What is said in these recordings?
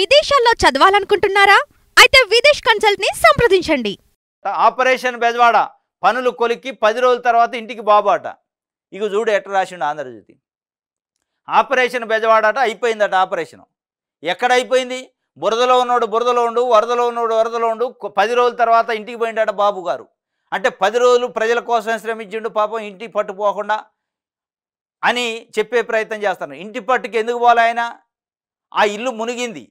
విదేశాల్లో చదవాలనుకుంటున్నారా అయితే విదేశ్ కన్సల్ట్ ని సంప్రదించండి ఆపరేషన్ బెజవాడ పనులు కొలిక్కి పది రోజుల తర్వాత ఇంటికి బాబాట ఇక చూడు ఎట్ట రాసిండు ఆంధ్రజ్యోతి ఆపరేషన్ బెజవాడట అయిపోయిందట ఆపరేషన్ ఎక్కడ అయిపోయింది బురదలో ఉన్నాడు బురదలో ఉండు వరదలో ఉన్నాడు వరదలో ఉండు పది రోజుల తర్వాత ఇంటికి పోయిండట బాబు గారు అంటే పది రోజులు ప్రజల కోసం శ్రమించిండు పాపం ఇంటి పట్టుపోకుండా అని చెప్పే ప్రయత్నం చేస్తాను ఇంటి పట్టుకు ఎందుకు పోలే ఆయన ఆ ఇల్లు మునిగింది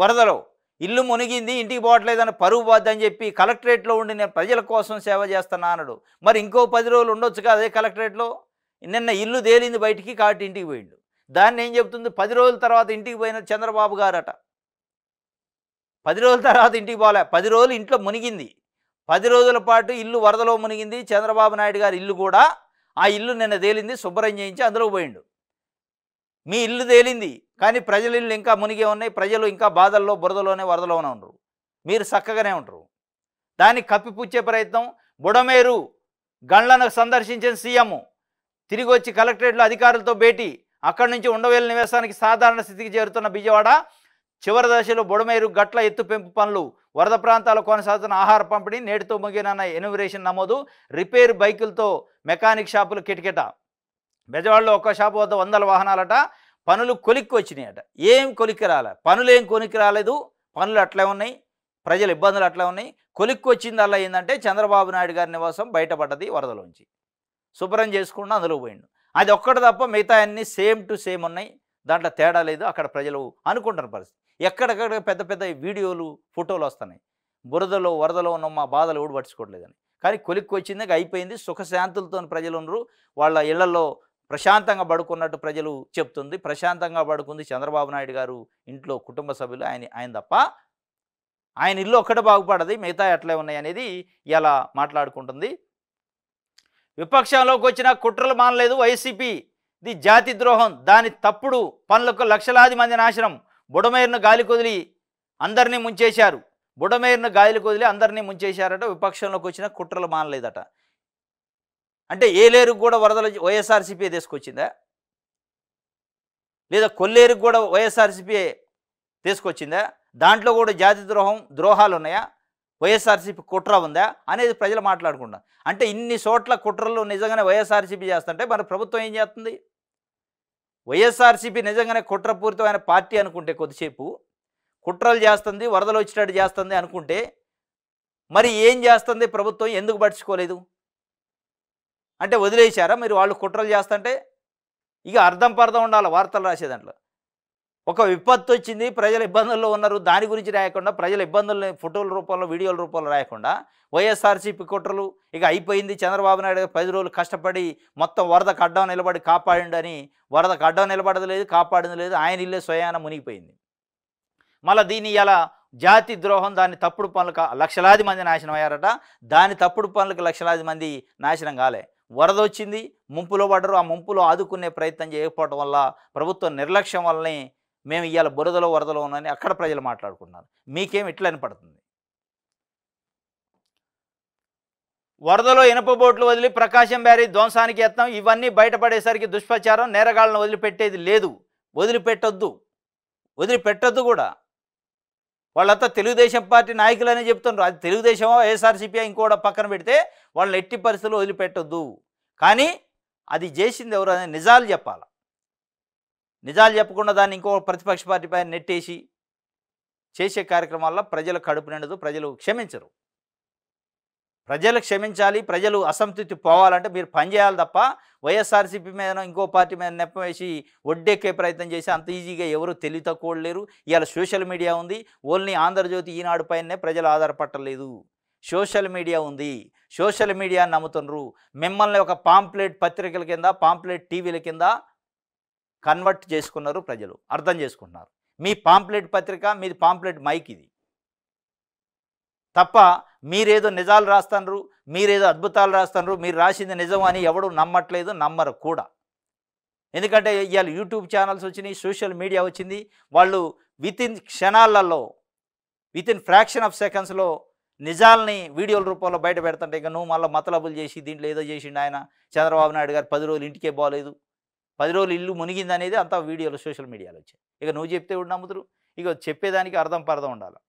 వరదలో ఇల్లు మునిగింది ఇంటికి పోవట్లేదని పరువు అని చెప్పి కలెక్టరేట్లో ఉండి నేను ప్రజల కోసం సేవ చేస్తున్నా అన్నాడు మరి ఇంకో పది రోజులు ఉండొచ్చు కదా అదే కలెక్టరేట్లో నిన్న ఇల్లు తేలింది బయటికి కాబట్టి ఇంటికి పోయిండు దాన్ని ఏం చెప్తుంది పది రోజుల తర్వాత ఇంటికి పోయిన చంద్రబాబు గారట పది రోజుల తర్వాత ఇంటికి పోలే పది రోజులు ఇంట్లో మునిగింది పది రోజుల పాటు ఇల్లు వరదలో మునిగింది చంద్రబాబు నాయుడు గారి ఇల్లు కూడా ఆ ఇల్లు నిన్న తేలింది శుభ్రం చేయించి అందులో పోయిండు మీ ఇల్లు తేలింది కానీ ప్రజలు ఇల్లు ఇంకా మునిగే ఉన్నాయి ప్రజలు ఇంకా బాధల్లో బురదలోనే వరదలోనే ఉండరు మీరు చక్కగానే ఉంటారు దాన్ని కప్పిపుచ్చే ప్రయత్నం బుడమేరు గండ్లను సందర్శించిన సీఎం తిరిగి వచ్చి కలెక్టరేట్లో అధికారులతో భేటీ అక్కడి నుంచి ఉండవేల నివాసానికి సాధారణ స్థితికి చేరుతున్న బిజవాడ చివరి దశలో బుడమేరు గట్ల ఎత్తు పెంపు పనులు వరద ప్రాంతాల్లో కొనసాగుతున్న ఆహార పంపిణీ నేటితో ముగినన్న ఎనువరేషన్ నమోదు రిపేర్ బైకులతో మెకానిక్ షాపులు కిటకిట బెజవాడలో ఒక్క షాపు వద్ద వందల వాహనాలట పనులు కొలిక్కి వచ్చినాయట ఏం కొలిక్కి రాలే పనులు ఏం కొనికి రాలేదు పనులు అట్లే ఉన్నాయి ప్రజల ఇబ్బందులు అట్లా ఉన్నాయి కొలిక్కి వచ్చింది అలా ఏంటంటే చంద్రబాబు నాయుడు గారి నివాసం బయటపడ్డది వరదలోంచి శుభ్రం చేసుకుండా అందులో పోయిండు అది ఒక్కటి తప్ప మిగతా అన్నీ సేమ్ టు సేమ్ ఉన్నాయి దాంట్లో తేడా లేదు అక్కడ ప్రజలు అనుకుంటున్న పరిస్థితి ఎక్కడెక్కడ పెద్ద పెద్ద వీడియోలు ఫోటోలు వస్తున్నాయి బురదలో వరదలో ఉన్న మా బాధలు ఊడపట్టుకోవట్లేదని కానీ కొలిక్కి వచ్చింది అయిపోయింది సుఖశాంతులతో ప్రజలు ఉన్నారు వాళ్ళ ఇళ్లలో ప్రశాంతంగా పడుకున్నట్టు ప్రజలు చెప్తుంది ప్రశాంతంగా పడుకుంది చంద్రబాబు నాయుడు గారు ఇంట్లో కుటుంబ సభ్యులు ఆయన ఆయన తప్ప ఆయన ఇల్లు ఒక్కటే బాగుపడది మిగతా ఎట్లే ఉన్నాయి అనేది ఇలా మాట్లాడుకుంటుంది విపక్షంలోకి వచ్చిన కుట్రలు మానలేదు వైసీపీ ఇది జాతి ద్రోహం దాని తప్పుడు పనులకు లక్షలాది మంది నాశనం బుడమేరును గాలి కొదిలి అందరినీ ముంచేశారు బుడమేరును గాలి కొదిలి అందరినీ ముంచేశారట విపక్షంలోకి వచ్చిన కుట్రలు మానలేదట అంటే ఏలేరుకు కూడా వరదలు వైఎస్ఆర్సీపీ తీసుకొచ్చిందా లేదా కొల్లేరుకు కూడా వైఎస్ఆర్సీపీ తీసుకొచ్చిందా దాంట్లో కూడా జాతి ద్రోహం ద్రోహాలు ఉన్నాయా వైఎస్ఆర్సీపీ కుట్ర ఉందా అనేది ప్రజలు మాట్లాడుకుంటారు అంటే ఇన్ని చోట్ల కుట్రలు నిజంగానే వైఎస్ఆర్సీపీ చేస్తుంటే మన ప్రభుత్వం ఏం చేస్తుంది వైఎస్ఆర్సీపీ నిజంగానే కుట్రపూరితమైన పార్టీ అనుకుంటే కొద్దిసేపు కుట్రలు చేస్తుంది వరదలు వచ్చినట్టు చేస్తుంది అనుకుంటే మరి ఏం చేస్తుంది ప్రభుత్వం ఎందుకు పట్టించుకోలేదు అంటే వదిలేశారా మీరు వాళ్ళు కుట్రలు చేస్తుంటే ఇక అర్థం పర్థం ఉండాలి వార్తలు రాసే దాంట్లో ఒక విపత్తు వచ్చింది ప్రజలు ఇబ్బందుల్లో ఉన్నారు దాని గురించి రాయకుండా ప్రజల ఇబ్బందుల్ని ఫోటోల రూపంలో వీడియోల రూపంలో రాయకుండా వైఎస్ఆర్సీపీ కుట్రలు ఇక అయిపోయింది చంద్రబాబు నాయుడు పది రోజులు కష్టపడి మొత్తం వరద అడ్డం నిలబడి కాపాడిండని వరదకు అడ్డం నిలబడదు లేదు కాపాడింది లేదు ఆయన ఇల్లే స్వయాన మునిగిపోయింది మళ్ళీ దీన్ని ఇలా జాతి ద్రోహం దాన్ని తప్పుడు పనులకు లక్షలాది మంది నాశనం అయ్యారట దాని తప్పుడు పనులకు లక్షలాది మంది నాశనం కాలే వరద వచ్చింది ముంపులో పడ్డరు ఆ ముంపులో ఆదుకునే ప్రయత్నం చేయకపోవడం వల్ల ప్రభుత్వ నిర్లక్ష్యం వల్లనే మేము ఇవాళ బురదలో వరదలో ఉన్నాయని అక్కడ ప్రజలు మాట్లాడుకున్నారు మీకేం ఇట్లా పడుతుంది వరదలో ఇనప బోట్లు వదిలి ప్రకాశం బ్యారీ ధ్వంసానికి యత్నం ఇవన్నీ బయటపడేసరికి దుష్ప్రచారం నేరగాళ్ళను వదిలిపెట్టేది లేదు వదిలిపెట్టొద్దు వదిలిపెట్టొద్దు కూడా వాళ్ళంతా తెలుగుదేశం పార్టీ నాయకులు అనే చెప్తున్నారు అది తెలుగుదేశమో ఏఎస్ఆర్సీపీ ఇంకోట పక్కన పెడితే వాళ్ళు ఎట్టి పరిస్థితుల్లో వదిలిపెట్టొద్దు కానీ అది చేసింది ఎవరు అనేది నిజాలు చెప్పాలి నిజాలు చెప్పకుండా దాన్ని ఇంకో ప్రతిపక్ష పార్టీ పైన నెట్టేసి చేసే కార్యక్రమాల్లో ప్రజలు కడుపు నిండదు ప్రజలు క్షమించరు ప్రజలు క్షమించాలి ప్రజలు అసంతృప్తి పోవాలంటే మీరు పనిచేయాలి తప్ప వైఎస్ఆర్సీపీ మీద ఇంకో పార్టీ మీద నెప్పం వేసి ఒడ్డెక్కే ప్రయత్నం చేసి అంత ఈజీగా ఎవరు తెలివి తక్కువలేరు ఇవాళ సోషల్ మీడియా ఉంది ఓన్లీ ఆంధ్రజ్యోతి ఈనాడు పైనే ప్రజలు ఆధారపడలేదు సోషల్ మీడియా ఉంది సోషల్ మీడియా నమ్ముతున్నారు మిమ్మల్ని ఒక పాంప్లెట్ పత్రికల కింద పాంప్లెట్ టీవీల కింద కన్వర్ట్ చేసుకున్నారు ప్రజలు అర్థం చేసుకుంటున్నారు మీ పాంప్లెట్ పత్రిక మీది పాంప్లెట్ మైక్ ఇది తప్ప మీరేదో నిజాలు రాస్తాన్రు మీరేదో అద్భుతాలు రాస్తాన్రు మీరు రాసింది నిజం అని ఎవడు నమ్మట్లేదు నమ్మరు కూడా ఎందుకంటే ఇవాళ యూట్యూబ్ ఛానల్స్ వచ్చినాయి సోషల్ మీడియా వచ్చింది వాళ్ళు వితిన్ క్షణాలలో వితిన్ ఫ్రాక్షన్ ఆఫ్ సెకండ్స్లో నిజాలని వీడియోల రూపంలో బయట పెడతంటే ఇక నువ్వు మళ్ళీ మతలబులు చేసి దీంట్లో ఏదో చేసిండు ఆయన చంద్రబాబు నాయుడు గారు పది రోజులు ఇంటికే బాగలేదు పది రోజులు ఇల్లు మునిగింది అనేది అంతా వీడియోలు సోషల్ మీడియాలో వచ్చాయి ఇక నువ్వు చెప్తే కూడా నమ్ముతురు ఇక చెప్పేదానికి అర్థం పర్థం ఉండాలి